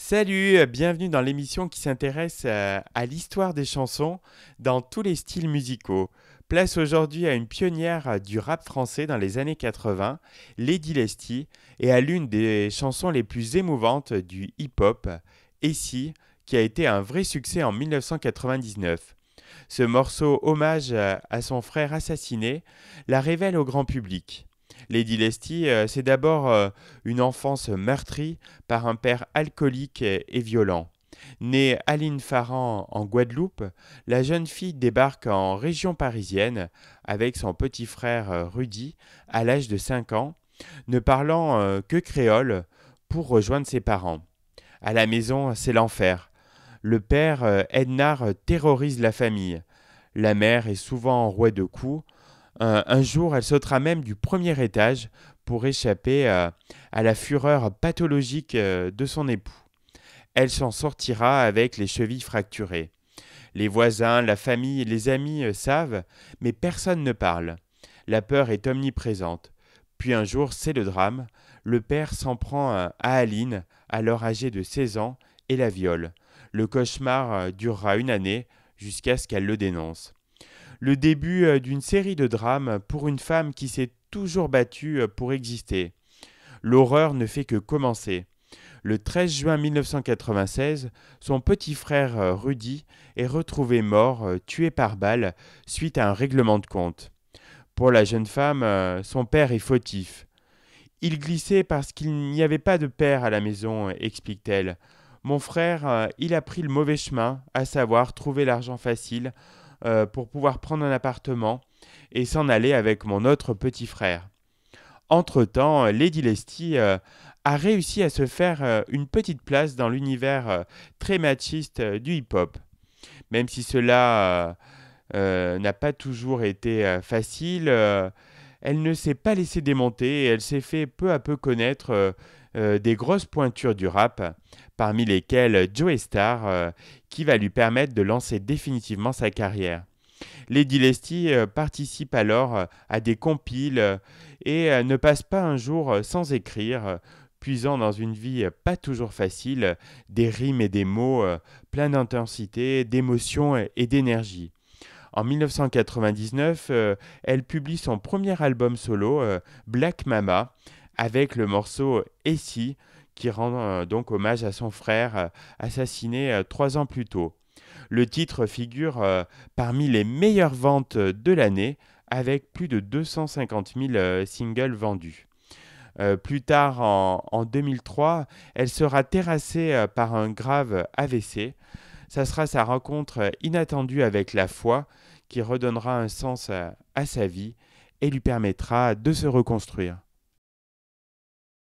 Salut, bienvenue dans l'émission qui s'intéresse euh, à, l'histoire des chansons dans tous les styles musicaux. Place aujourd'hui à une pionnière euh, du rap français dans les années 80, Lady Lesty, et à l'une des chansons les plus émouvantes du hip-hop, Essie, qui a été un vrai succès en 1999. Ce morceau hommage euh, à son frère assassiné la révèle au grand public. Lady Lesty, euh, c'est d'abord euh, une enfance meurtrie par un père alcoolique et violent. Née Aline Farran en Guadeloupe, la jeune fille débarque en région parisienne avec son petit frère euh, Rudy à l'âge de 5 ans, ne parlant que créole pour rejoindre ses parents. À la maison, c'est l'enfer. Le père Ednard terrorise la famille. La mère est souvent en de coups, euh, un jour, elle sautera même du premier étage pour échapper euh, à la fureur pathologique euh, de son époux. Elle s'en sortira avec les chevilles fracturées. Les voisins, la famille, les amis savent, mais personne ne parle. La peur est omniprésente. Puis un jour, c'est le drame. Le père s'en prend à Aline, alors âgée de 16 ans, et la viole. Le cauchemar durera une année jusqu'à ce qu'elle le dénonce le début euh, d'une série de drames pour une femme qui s'est toujours battue euh, pour exister. L'horreur ne fait que commencer. Le 13 juin 1996, son petit frère euh, Rudy est retrouvé mort, tué par balle, suite à un règlement de compte. Pour la jeune femme, son père est fautif. Il glissait parce qu'il n'y avait pas de père à la maison, explique-t-elle. Mon frère, il a pris le mauvais chemin, à savoir trouver l'argent facile euh, pour pouvoir prendre un appartement et s'en aller avec mon autre petit frère. Entre-temps, Lady Lesty euh, a réussi à se faire euh, une petite place dans l'univers très machiste du hip-hop. Même si cela n'a pas toujours été facile, elle ne s'est pas laissée démonter et elle s'est fait peu à peu connaître des grosses pointures du rap, parmi lesquelles Joe Starr, qui va lui permettre de lancer définitivement sa carrière. Lady Lestie euh, participe alors euh, à des compiles euh, et ne passe pas un jour sans écrire, puisant dans une vie pas toujours facile des rimes et des mots pleins d'intensité, d'émotion et d'énergie. En 1999, elle publie son premier album solo, Black Mama, avec le morceau Essie, qui rend euh, donc hommage à son frère euh, assassiné euh, trois ans plus tôt. Le titre figure parmi les meilleures ventes de l'année avec plus de 250 000 singles vendus. plus tard, en, 2003, elle sera terrassée par un grave AVC. Ça sera sa rencontre inattendue avec la foi qui redonnera un sens à sa vie et lui permettra de se reconstruire.